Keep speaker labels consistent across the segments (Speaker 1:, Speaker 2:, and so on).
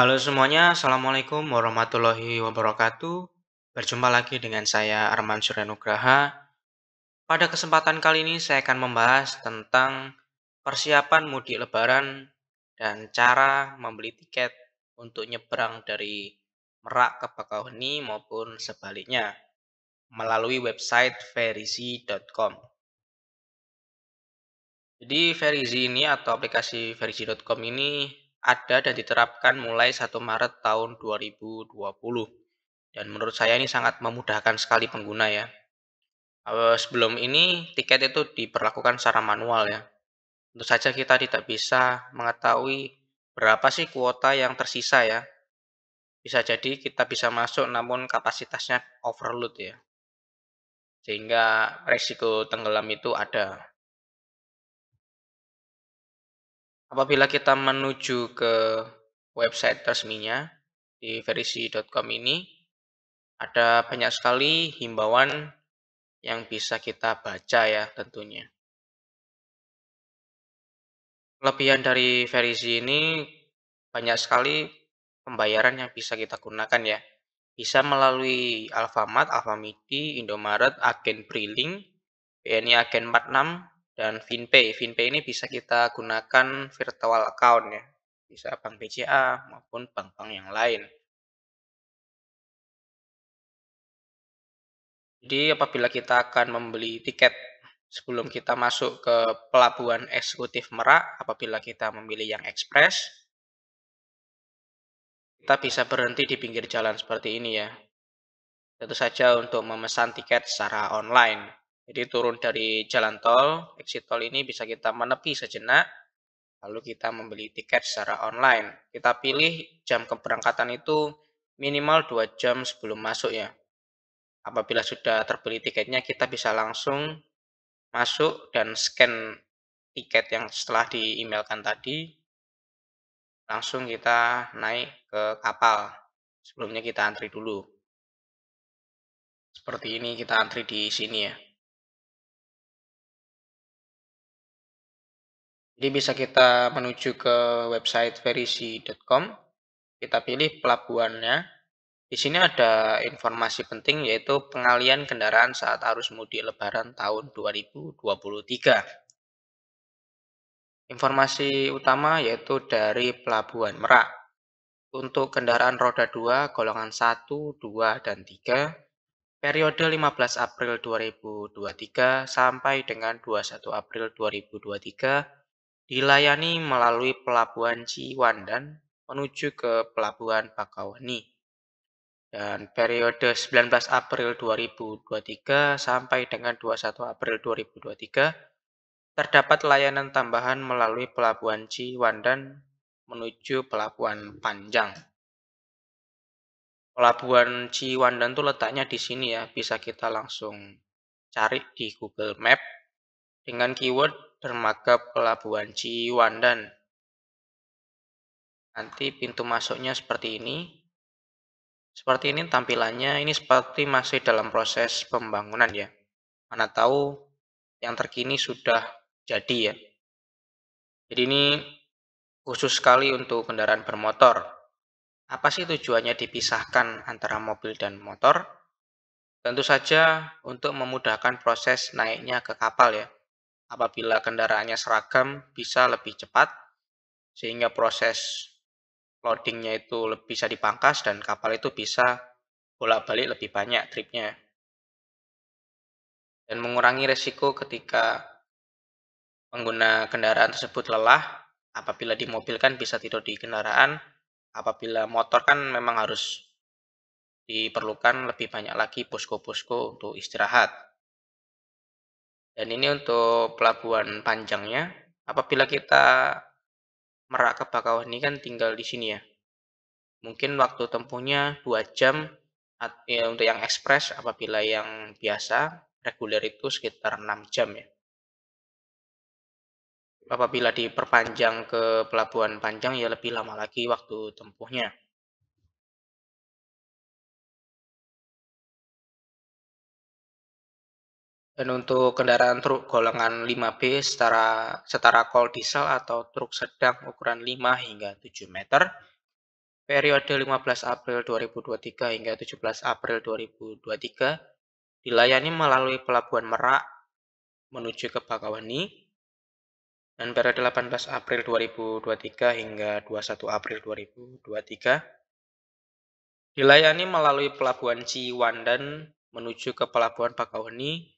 Speaker 1: Halo semuanya, Assalamualaikum warahmatullahi wabarakatuh. Berjumpa lagi dengan saya Arman Suryanugraha. Pada kesempatan kali ini saya akan membahas tentang persiapan mudik lebaran dan cara membeli tiket untuk nyebrang dari Merak ke Bakauheni maupun sebaliknya melalui website verizi.com. Jadi Verizi ini atau aplikasi verizi.com ini ada dan diterapkan mulai 1 Maret tahun 2020. Dan menurut saya ini sangat memudahkan sekali pengguna ya. Eh, sebelum ini tiket itu diperlakukan secara manual ya. Tentu saja kita tidak bisa mengetahui berapa sih kuota yang tersisa ya. Bisa jadi kita
Speaker 2: bisa masuk namun kapasitasnya overload ya. Sehingga resiko tenggelam itu ada.
Speaker 1: Apabila kita menuju ke website resminya di verisi.com
Speaker 2: ini, ada banyak sekali himbauan yang bisa kita baca ya tentunya. Kelebihan
Speaker 1: dari verisi ini banyak sekali pembayaran yang bisa kita gunakan ya. Bisa melalui Alfamart, Alfamidi, Indomaret, agen Briling, BNI agen 46, dan FinPay. FinPay ini bisa kita gunakan virtual
Speaker 2: account ya, bisa bank BCA maupun bank-bank yang lain. Jadi apabila kita akan membeli
Speaker 1: tiket sebelum kita masuk ke pelabuhan eksekutif Merak, apabila kita memilih yang ekspres, kita bisa berhenti di pinggir jalan seperti ini ya. Tentu saja untuk memesan tiket secara online. Jadi turun dari jalan tol, exit tol ini bisa kita menepi sejenak, lalu kita membeli tiket secara online. Kita pilih jam keberangkatan itu minimal 2 jam sebelum masuk ya. Apabila sudah terbeli tiketnya, kita bisa langsung masuk dan scan tiket yang setelah di-emailkan tadi.
Speaker 2: Langsung kita naik ke kapal. Sebelumnya kita antri dulu. Seperti ini kita antri di sini ya. Jadi bisa kita menuju ke website verisi.com, kita pilih pelabuhannya.
Speaker 1: Di sini ada informasi penting yaitu pengalian kendaraan saat arus mudik lebaran tahun 2023. Informasi utama yaitu dari pelabuhan Merak. Untuk kendaraan roda 2 golongan 1, 2, dan 3 periode 15 April 2023 sampai dengan 21 April 2023 dilayani melalui Pelabuhan Ciwandan menuju ke Pelabuhan Bakauheni. Dan periode 19 April 2023 sampai dengan 21 April 2023 terdapat layanan tambahan melalui Pelabuhan Ciwandan menuju Pelabuhan Panjang. Pelabuhan Ciwandan itu letaknya di sini ya, bisa kita langsung cari di Google Map dengan keyword dermaga pelabuhan Ciwandan. Nanti pintu masuknya seperti ini. Seperti ini tampilannya, ini seperti masih dalam proses pembangunan ya. Mana tahu yang terkini sudah jadi ya. Jadi ini khusus sekali untuk kendaraan bermotor. Apa sih tujuannya dipisahkan antara mobil dan motor? Tentu saja untuk memudahkan proses naiknya ke kapal ya apabila kendaraannya seragam bisa lebih cepat sehingga proses loadingnya itu lebih bisa dipangkas dan kapal itu bisa
Speaker 2: bolak-balik lebih banyak tripnya dan mengurangi resiko ketika pengguna kendaraan tersebut lelah apabila
Speaker 1: di mobil kan bisa tidur di kendaraan apabila motor kan memang harus diperlukan lebih banyak lagi posko-posko untuk istirahat dan ini untuk pelabuhan panjangnya. Apabila kita merak ke Bakauheni ini kan tinggal di sini ya. Mungkin waktu tempuhnya 2 jam ya, untuk yang ekspres apabila yang biasa reguler itu sekitar
Speaker 2: 6 jam ya. Apabila diperpanjang ke pelabuhan panjang ya lebih lama lagi waktu tempuhnya. Dan untuk kendaraan truk golongan 5B setara, setara kol diesel atau truk sedang
Speaker 1: ukuran 5 hingga 7 meter, periode 15 April 2023 hingga 17 April 2023 dilayani melalui Pelabuhan Merak menuju ke Bakawani, dan periode 18 April 2023 hingga 21 April 2023 dilayani melalui Pelabuhan Ciwandan menuju ke Pelabuhan Bakawani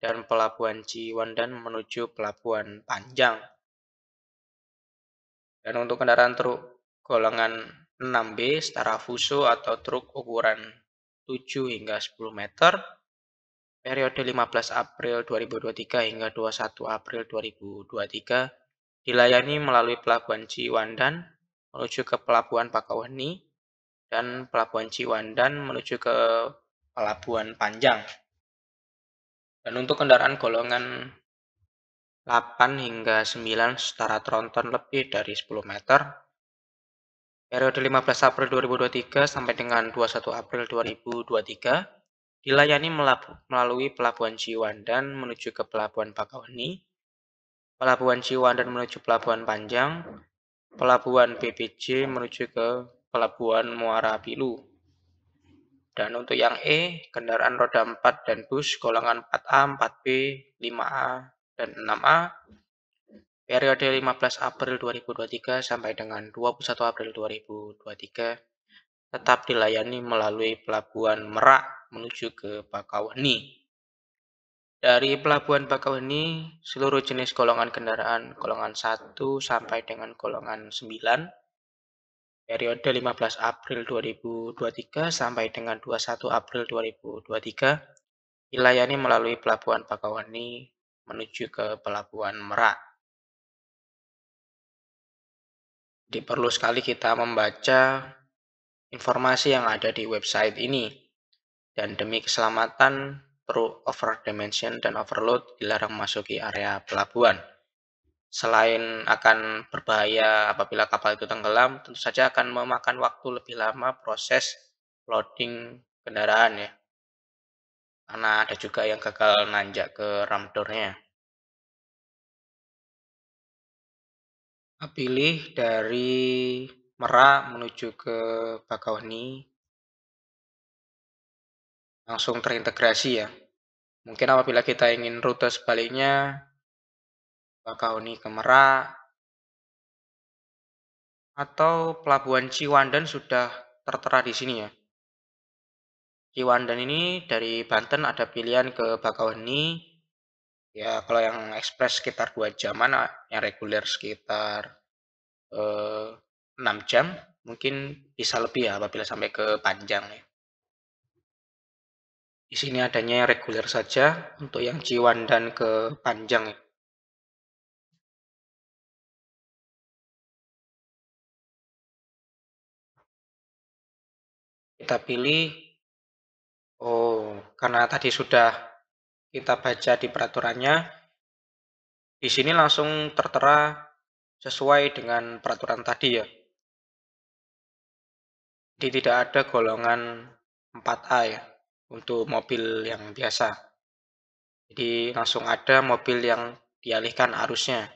Speaker 1: dan pelabuhan Ciwandan menuju pelabuhan Panjang. Dan untuk kendaraan truk golongan 6B setara fuso atau truk ukuran 7 hingga 10 meter periode 15 April 2023 hingga 21 April 2023 dilayani melalui pelabuhan Ciwandan menuju ke pelabuhan Pakawani dan pelabuhan Ciwandan menuju ke pelabuhan Panjang. Dan untuk kendaraan golongan 8 hingga 9 setara tronton lebih dari 10 meter, periode 15 April 2023 sampai dengan 21 April 2023 dilayani melalui Pelabuhan Ciwandan menuju ke Pelabuhan Bakauheni, Pelabuhan Ciwandan menuju Pelabuhan Panjang, Pelabuhan BPJ menuju ke Pelabuhan Muara Pilu. Dan untuk yang E, kendaraan roda 4 dan bus golongan 4A, 4B, 5A, dan 6A, periode 15 April 2023 sampai dengan 21 April 2023, tetap dilayani melalui Pelabuhan Merak menuju ke Bakauheni. Dari Pelabuhan Bakauheni, seluruh jenis golongan kendaraan, golongan 1 sampai dengan golongan 9, periode 15 April 2023 sampai dengan 21 April 2023 dilayani melalui Pelabuhan Bakauheni
Speaker 2: menuju ke Pelabuhan Merak. Jadi perlu sekali kita membaca informasi yang ada di
Speaker 1: website ini. Dan demi keselamatan, true over dimension dan overload dilarang memasuki area pelabuhan. Selain akan berbahaya apabila kapal itu tenggelam, tentu saja akan memakan waktu lebih lama proses
Speaker 2: loading kendaraan ya. Karena ada juga yang gagal nanjak ke ramdornya. Pilih dari Merak menuju ke Bakauheni langsung terintegrasi ya. Mungkin apabila kita ingin rute sebaliknya, Bakau ke Merak atau pelabuhan Ciwandan sudah tertera di sini ya.
Speaker 1: Ciwandan ini dari Banten ada pilihan ke Bakauheni. Ya, kalau yang ekspres sekitar 2 jaman, ah, yang reguler sekitar eh, 6 jam, mungkin bisa lebih ya apabila sampai ke Panjang ya.
Speaker 2: Di sini adanya yang reguler saja untuk yang Ciwandan ke Panjang ya. kita pilih oh karena tadi sudah kita baca di peraturannya di sini langsung tertera sesuai dengan peraturan tadi ya di tidak ada golongan 4A ya untuk mobil yang biasa jadi langsung ada mobil yang dialihkan arusnya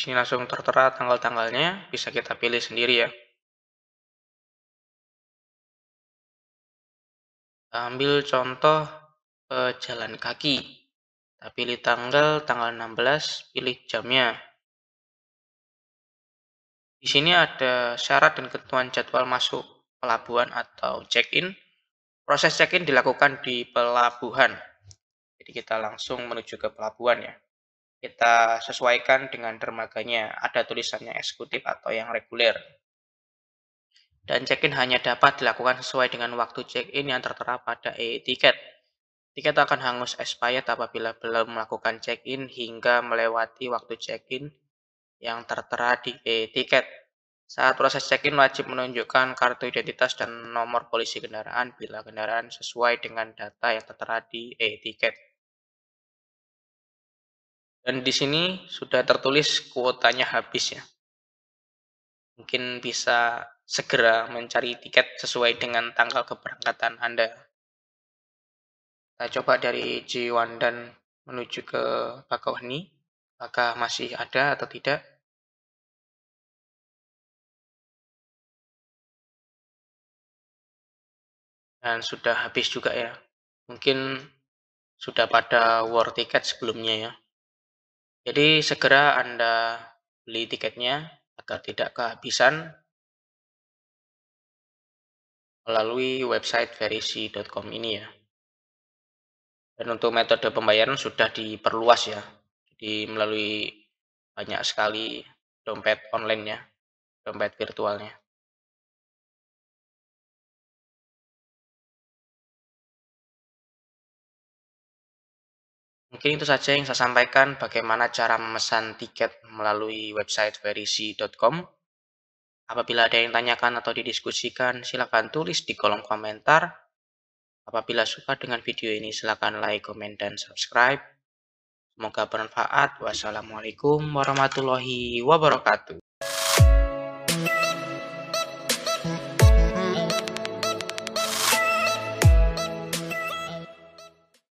Speaker 2: sini langsung tertera tanggal-tanggalnya, bisa kita pilih sendiri ya. ambil contoh eh, jalan kaki. Kita pilih tanggal, tanggal 16, pilih jamnya.
Speaker 1: Di sini ada syarat dan ketentuan jadwal masuk pelabuhan atau check-in. Proses check-in dilakukan di pelabuhan. Jadi kita langsung menuju ke pelabuhan ya kita sesuaikan dengan dermaganya, ada tulisannya eksekutif atau yang reguler. Dan check-in hanya dapat dilakukan sesuai dengan waktu check-in yang tertera pada e-tiket. Tiket akan hangus expired apabila belum melakukan check-in hingga melewati waktu check-in yang tertera di e-tiket. Saat proses check-in wajib menunjukkan kartu identitas dan nomor polisi kendaraan bila kendaraan sesuai dengan data yang tertera di
Speaker 2: e-tiket. Dan di sini sudah tertulis kuotanya habis ya. Mungkin bisa segera mencari
Speaker 1: tiket sesuai dengan tanggal keberangkatan Anda. Kita coba
Speaker 2: dari dan menuju ke Bakauheni. Apakah masih ada atau tidak? Dan sudah habis juga ya. Mungkin sudah pada war ticket sebelumnya ya. Jadi segera Anda beli tiketnya agar tidak kehabisan melalui website verisi.com ini ya.
Speaker 1: Dan untuk metode pembayaran sudah diperluas ya. Jadi melalui banyak
Speaker 2: sekali dompet online ya, dompet virtualnya. Mungkin itu saja yang saya sampaikan bagaimana cara memesan tiket
Speaker 1: melalui website verisi.com. Apabila ada yang tanyakan atau didiskusikan, silakan tulis di kolom komentar. Apabila suka dengan video ini, silakan like, komen, dan subscribe. Semoga bermanfaat. Wassalamualaikum warahmatullahi wabarakatuh.